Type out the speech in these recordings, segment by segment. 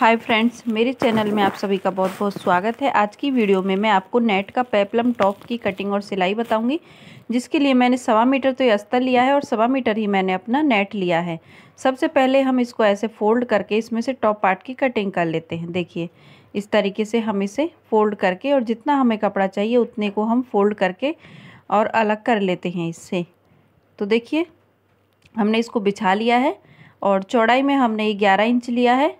hi friends मेरे channel में आप सभी का बहुत बहुत स्वागत है आज की वीडियो में मैं आपको नेट का पेपलम टॉप की कटिंग और सिलाई बताऊंगी जिसके लिए मैंने सवा मीटर तो अस्तर लिया है और सवा मीटर ही मैंने अपना नेट लिया है सबसे पहले हम इसको ऐसे फोल्ड करके इसमें से टॉप पार्ट की कटिंग कर लेते हैं देखिए इस तरीके से हम इसे फोल्ड करके और जितना हमें कपड़ा चाहिए उतने को हम फोल्ड करके और अलग कर लेते हैं इससे तो देखिए हमने इसको बिछा लिया है और चौड़ाई में हमने ग्यारह इंच लिया है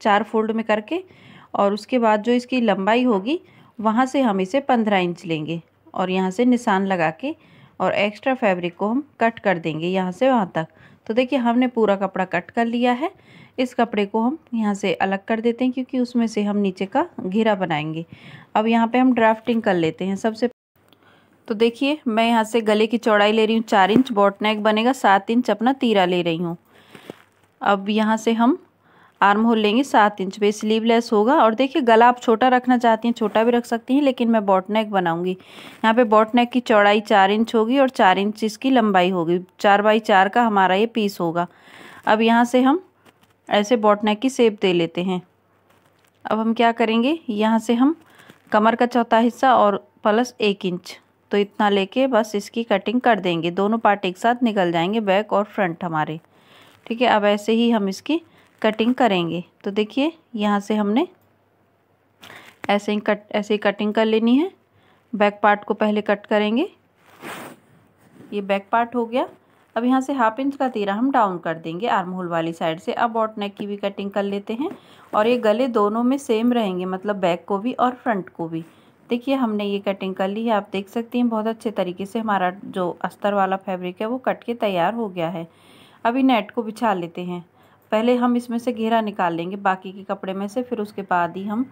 चार फोल्ड में करके और उसके बाद जो इसकी लंबाई होगी वहाँ से हम इसे पंद्रह इंच लेंगे और यहाँ से निशान लगा के और एक्स्ट्रा फैब्रिक को हम कट कर देंगे यहाँ से वहाँ तक तो देखिए हमने पूरा कपड़ा कट कर लिया है इस कपड़े को हम यहाँ से अलग कर देते हैं क्योंकि उसमें से हम नीचे का घेरा बनाएंगे अब यहाँ पे हम ड्राफ्टिंग कर लेते हैं सबसे तो देखिए मैं यहाँ से गले की चौड़ाई ले रही हूँ चार इंच बॉटनेक बनेगा सात इंच अपना तीरा ले रही हूँ अब यहाँ से हम आर्म होल लेंगे सात इंच पे स्लीवलेस होगा और देखिए गला आप छोटा रखना चाहती हैं छोटा भी रख सकती हैं लेकिन मैं बॉटनेक बनाऊंगी यहाँ पे बॉटनेक की चौड़ाई चार इंच होगी और चार इंच इसकी लंबाई होगी चार बाई चार का हमारा ये पीस होगा अब यहाँ से हम ऐसे बॉटनेक की सेप दे लेते हैं अब हम क्या करेंगे यहाँ से हम कमर का चौथा हिस्सा और प्लस एक इंच तो इतना लेके बस इसकी कटिंग कर देंगे दोनों पार्ट एक साथ निकल जाएंगे बैक और फ्रंट हमारे ठीक है अब ऐसे ही हम इसकी कटिंग करेंगे तो देखिए यहाँ से हमने ऐसे ही कट ऐसे ही कटिंग कर लेनी है बैक पार्ट को पहले कट करेंगे ये बैक पार्ट हो गया अब यहाँ से हाफ इंच का तीरा हम डाउन कर देंगे आर्म होल वाली साइड से अब बॉट नेक की भी कटिंग कर लेते हैं और ये गले दोनों में सेम रहेंगे मतलब बैक को भी और फ्रंट को भी देखिए हमने ये कटिंग कर ली है आप देख सकते हैं बहुत अच्छे तरीके से हमारा जो अस्तर वाला फैब्रिक है वो कट के तैयार हो गया है अभी नेट को बिछा लेते हैं पहले हम इसमें से घेरा निकाल लेंगे बाकी के कपड़े में से फिर उसके बाद ही हम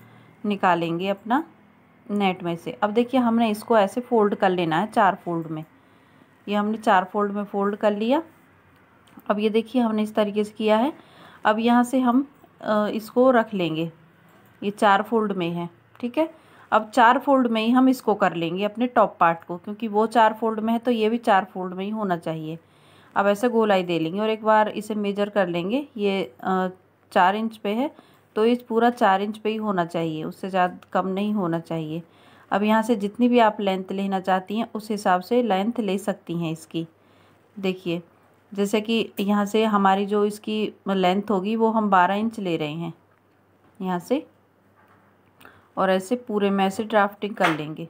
निकालेंगे अपना नेट में से अब देखिए हमने इसको ऐसे फोल्ड कर लेना है चार फोल्ड में ये हमने चार फोल्ड में फोल्ड कर लिया अब ये देखिए हमने इस तरीके से किया है अब यहाँ से हम इसको रख लेंगे ये चार फोल्ड में है ठीक है अब चार फोल्ड में ही हम इसको कर लेंगे अपने टॉप पार्ट को क्योंकि वो चार फोल्ड में है तो ये भी चार फोल्ड में ही होना चाहिए अब ऐसे गोलाई दे लेंगे और एक बार इसे मेजर कर लेंगे ये चार इंच पे है तो ये पूरा चार इंच पे ही होना चाहिए उससे ज़्यादा कम नहीं होना चाहिए अब यहाँ से जितनी भी आप लेंथ लेना चाहती हैं उस हिसाब से लेंथ ले सकती हैं इसकी देखिए जैसे कि यहाँ से हमारी जो इसकी लेंथ होगी वो हम बारह इंच ले रहे हैं यहाँ से और ऐसे पूरे में ऐसे ड्राफ्टिंग कर लेंगे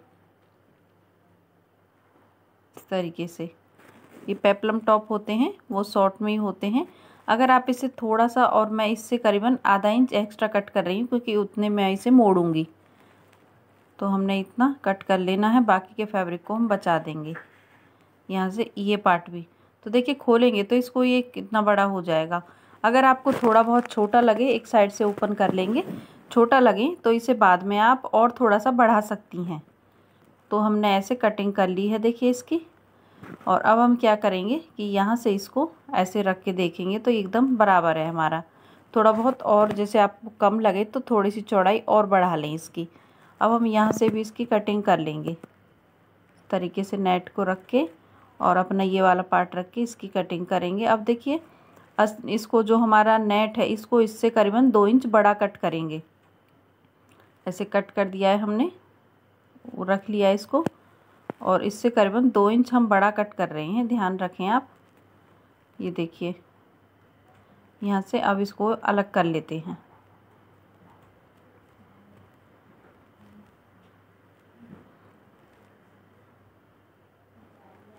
इस तरीके से ये पेपलम टॉप होते हैं वो शॉर्ट में ही होते हैं अगर आप इसे थोड़ा सा और मैं इससे करीबन आधा इंच एक्स्ट्रा कट कर रही हूँ क्योंकि उतने मैं इसे मोड़ूंगी तो हमने इतना कट कर लेना है बाकी के फैब्रिक को हम बचा देंगे यहाँ से ये पार्ट भी तो देखिए खोलेंगे तो इसको ये कितना बड़ा हो जाएगा अगर आपको थोड़ा बहुत छोटा लगे एक साइड से ओपन कर लेंगे छोटा लगे तो इसे बाद में आप और थोड़ा सा बढ़ा सकती हैं तो हमने ऐसे कटिंग कर ली है देखिए इसकी और अब हम क्या करेंगे कि यहाँ से इसको ऐसे रख के देखेंगे तो एकदम बराबर है हमारा थोड़ा बहुत और जैसे आपको कम लगे तो थोड़ी सी चौड़ाई और बढ़ा लें इसकी अब हम यहाँ से भी इसकी कटिंग कर लेंगे तरीके से नेट को रख के और अपना ये वाला पार्ट रख के इसकी कटिंग करेंगे अब देखिए इसको जो हमारा नेट है इसको इससे करीबन दो इंच बड़ा कट करेंगे ऐसे कट कर दिया है हमने रख लिया इसको और इससे करीबन दो इंच हम बड़ा कट कर रहे हैं ध्यान रखें आप ये देखिए यहाँ से अब इसको अलग कर लेते हैं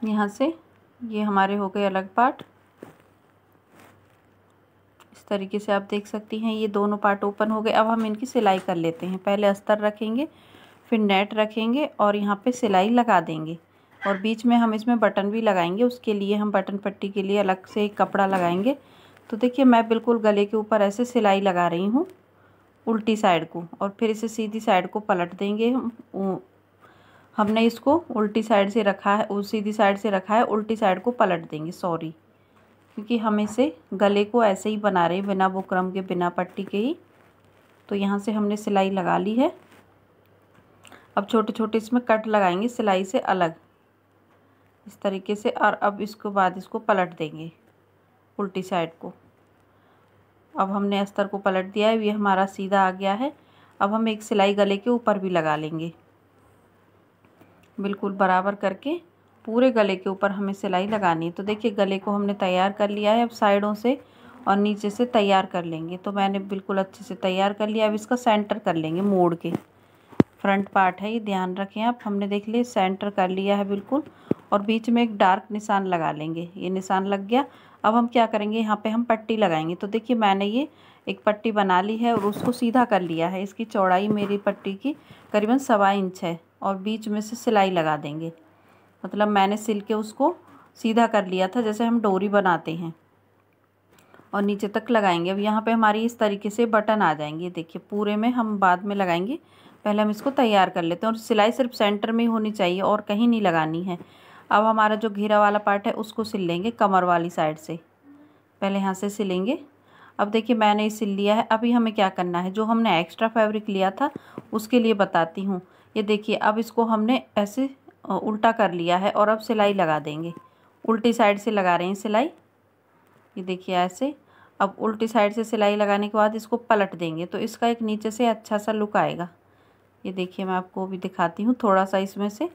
यहाँ से ये हमारे हो गए अलग पार्ट इस तरीके से आप देख सकती हैं ये दोनों पार्ट ओपन हो गए अब हम इनकी सिलाई कर लेते हैं पहले अस्तर रखेंगे फिर नेट रखेंगे और यहाँ पे सिलाई लगा देंगे और बीच में हम इसमें बटन भी लगाएंगे उसके लिए हम बटन पट्टी के लिए अलग से एक कपड़ा लगाएंगे तो देखिए मैं बिल्कुल गले के ऊपर ऐसे सिलाई लगा रही हूँ उल्टी साइड को और फिर इसे सीधी साइड को पलट देंगे हम हमने इसको उल्टी साइड से रखा है सीधी साइड से रखा है उल्टी साइड को पलट देंगे सॉरी क्योंकि हम इसे गले को ऐसे ही बना रहे हैं बिना बुकरम के बिना पट्टी के ही तो यहाँ से हमने सिलाई लगा ली है अब छोटे छोटे इसमें कट लगाएंगे सिलाई से अलग इस तरीके से और अब इसको बाद इसको पलट देंगे उल्टी साइड को अब हमने अस्तर को पलट दिया है ये हमारा सीधा आ गया है अब हम एक सिलाई गले के ऊपर भी लगा लेंगे बिल्कुल बराबर करके पूरे गले के ऊपर हमें सिलाई लगानी है तो देखिए गले को हमने तैयार कर लिया है अब साइडों से और नीचे से तैयार कर लेंगे तो मैंने बिल्कुल अच्छे से तैयार कर लिया अब इसका सेंटर कर लेंगे मोड़ के फ्रंट पार्ट है ये ध्यान रखें आप हमने देख लिए सेंटर कर लिया है बिल्कुल और बीच में एक डार्क निशान लगा लेंगे ये निशान लग गया अब हम क्या करेंगे यहाँ पे हम पट्टी लगाएंगे तो देखिए मैंने ये एक पट्टी बना ली है और उसको सीधा कर लिया है इसकी चौड़ाई मेरी पट्टी की करीबन सवा इंच है और बीच में से सिलाई लगा देंगे मतलब मैंने सिल के उसको सीधा कर लिया था जैसे हम डोरी बनाते हैं और नीचे तक लगाएंगे अब यहाँ पे हमारी इस तरीके से बटन आ जाएंगे देखिए पूरे में हम बाद में लगाएंगे पहले हम इसको तैयार कर लेते हैं और सिलाई सिर्फ सेंटर में होनी चाहिए और कहीं नहीं लगानी है अब हमारा जो घेरा वाला पार्ट है उसको सिल लेंगे कमर वाली साइड से पहले यहाँ से सिलेंगे अब देखिए मैंने ये सिल लिया है अभी हमें क्या करना है जो हमने एक्स्ट्रा फैब्रिक लिया था उसके लिए बताती हूँ ये देखिए अब इसको हमने ऐसे उल्टा कर लिया है और अब सिलाई लगा देंगे उल्टी साइड से लगा रहे हैं सिलाई ये देखिए ऐसे अब उल्टी साइड से सिलाई लगाने के बाद इसको पलट देंगे तो इसका एक नीचे से अच्छा सा लुक आएगा ये देखिए मैं आपको भी दिखाती हूँ थोड़ा सा इसमें से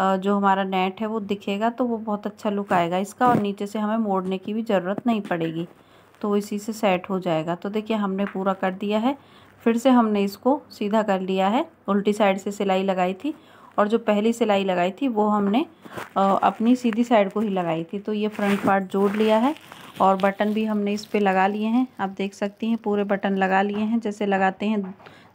जो हमारा नेट है वो दिखेगा तो वो बहुत अच्छा लुक आएगा इसका और नीचे से हमें मोड़ने की भी ज़रूरत नहीं पड़ेगी तो इसी से सेट हो जाएगा तो देखिए हमने पूरा कर दिया है फिर से हमने इसको सीधा कर लिया है उल्टी साइड से सिलाई लगाई थी और जो पहली सिलाई लगाई थी वो हमने अपनी सीधी साइड को ही लगाई थी तो ये फ्रंट पार्ट जोड़ लिया है और बटन भी हमने इस पर लगा लिए हैं आप देख सकती हैं पूरे बटन लगा लिए हैं जैसे लगाते हैं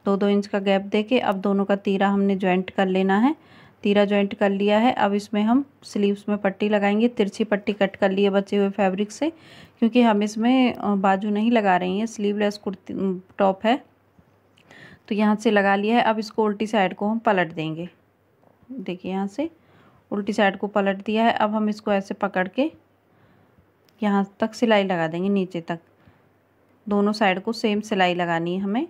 दो दो इंच का गैप दे के अब दोनों का तीरा हमने ज्वाइंट कर लेना है तीरा ज्वाइंट कर लिया है अब इसमें हम स्लीव्स में पट्टी लगाएंगे तिरछी पट्टी कट कर लिए बचे हुए फैब्रिक से क्योंकि हम इसमें बाजू नहीं लगा रही हैं स्लीवलेस कुर्ती टॉप है तो यहाँ से लगा लिया है अब इसको उल्टी साइड को हम पलट देंगे देखिए यहाँ से उल्टी साइड को पलट दिया है अब हम इसको ऐसे पकड़ के यहाँ तक सिलाई लगा देंगे नीचे तक दोनों साइड को सेम सिलाई लगानी है हमें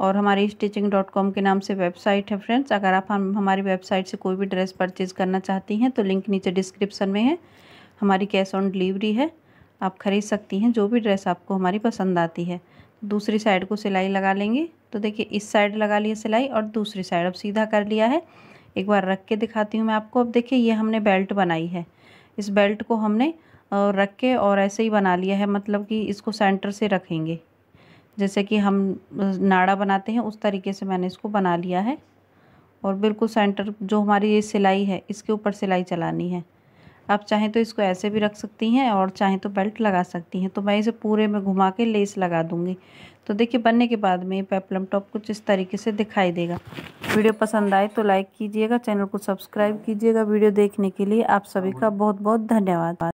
और हमारी स्टिचिंग डॉट कॉम के नाम से वेबसाइट है फ्रेंड्स अगर आप हम हमारी वेबसाइट से कोई भी ड्रेस परचेज़ करना चाहती हैं तो लिंक नीचे डिस्क्रिप्सन में है हमारी कैश ऑन डिलीवरी है आप खरीद सकती हैं जो भी ड्रेस आपको हमारी पसंद आती है दूसरी साइड को सिलाई लगा लेंगे तो देखिए इस साइड लगा लिया सिलाई और दूसरी साइड अब सीधा कर लिया है एक बार रख के दिखाती हूँ मैं आपको अब देखिए ये हमने बेल्ट बनाई है इस बेल्ट को हमने रख के और ऐसे ही बना लिया है मतलब कि इसको सेंटर से रखेंगे जैसे कि हम नाड़ा बनाते हैं उस तरीके से मैंने इसको बना लिया है और बिल्कुल सेंटर जो हमारी ये सिलाई है इसके ऊपर सिलाई चलानी है आप चाहें तो इसको ऐसे भी रख सकती हैं और चाहें तो बेल्ट लगा सकती हैं तो मैं इसे पूरे में घुमा के लेस लगा दूंगी तो देखिए बनने के बाद में पेपलम टॉप कुछ इस तरीके से दिखाई देगा वीडियो पसंद आए तो लाइक कीजिएगा चैनल को सब्सक्राइब कीजिएगा वीडियो देखने के लिए आप सभी का बहुत बहुत धन्यवाद